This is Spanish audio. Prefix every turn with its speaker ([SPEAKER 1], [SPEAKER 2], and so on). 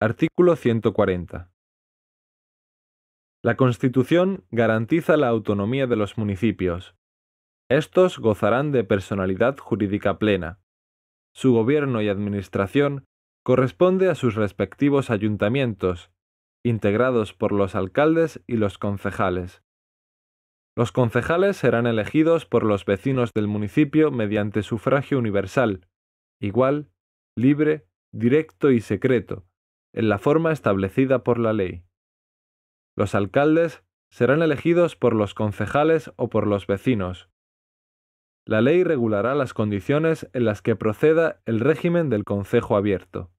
[SPEAKER 1] Artículo 140.
[SPEAKER 2] La Constitución garantiza la autonomía de los municipios. Estos gozarán de personalidad jurídica plena. Su gobierno y administración corresponde a sus respectivos ayuntamientos, integrados por los alcaldes y los concejales. Los concejales serán elegidos por los vecinos del municipio mediante sufragio universal, igual, libre, directo y secreto, en la forma establecida por la ley. Los alcaldes serán elegidos por los concejales o por los vecinos. La ley regulará las condiciones en las que proceda el régimen del Concejo abierto.